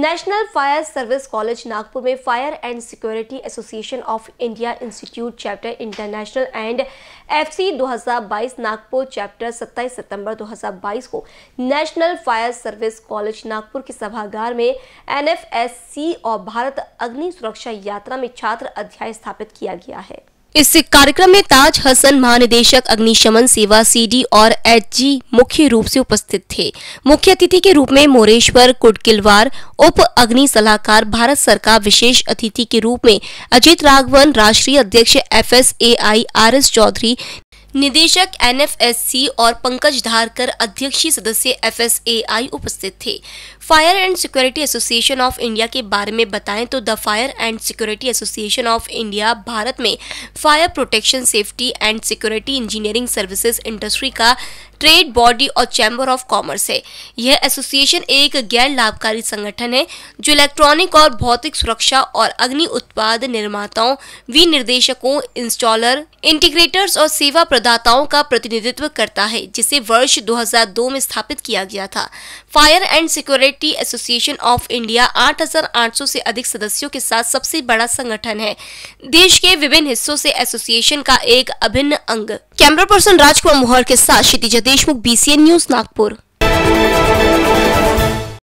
national fire service college Nagpur में fire and security association of India institute chapter international and FC 2022 Nagpur chapter 27 सितंबर 2022 को national fire service college Nagpur के सभागार में एनएफएससी और भारत अग्नि सुरक्षा यात्रा में छात्र अध्याय स्थापित किया गया है इस कार्यक्रम में ताज हसन महानिदेशक अग्निशमन सेवा सीडी और एचजी मुख्य रूप से उपस्थित थे मुख्य अतिथि के रूप में मोरेश्वर कुटकिलवार उप अग्नि सलाहकार भारत सरकार विशेष अतिथि के रूप में अजित राघवन राष्ट्रीय अध्यक्ष F S A I R S Chaudhary निदेशक एनएफएससी और पंकज धारकर अध्यक्षीय सदस्य एफएसएआई उपस्थित थे fire and security association of India के बारे में बताएं तो the fire and security association of India Bharat में fire protection safety and security engineering services industry का ट्रेड बॉडी और चैम्बर ऑफ कॉमर्स है यह एसोसिएशन एक गैर लाभकारी संगठन है जो इलेक्ट्रॉनिक और भौतिक सुरक्षा और अग्नि उत्पाद निर्माताओं विनिर्देशकों इंस्टॉलर इंटीग्रेटर्स और सेवा प्रदाताओं का प्रतिनिधित्व करता है जिसे वर्ष 2002 में स्थापित किया गया था fire and security association of India 8,800 से अधिक सदस्यों के साथ सबसे बड़ा संगठन है देश के विभिन्न हिस्सों से एसोसिएशन का एक अभिन्न अंग कैमरा पर्सन राजकुमार मोहर के साथ क्षितिजा देशमुख बी न्यूज नागपुर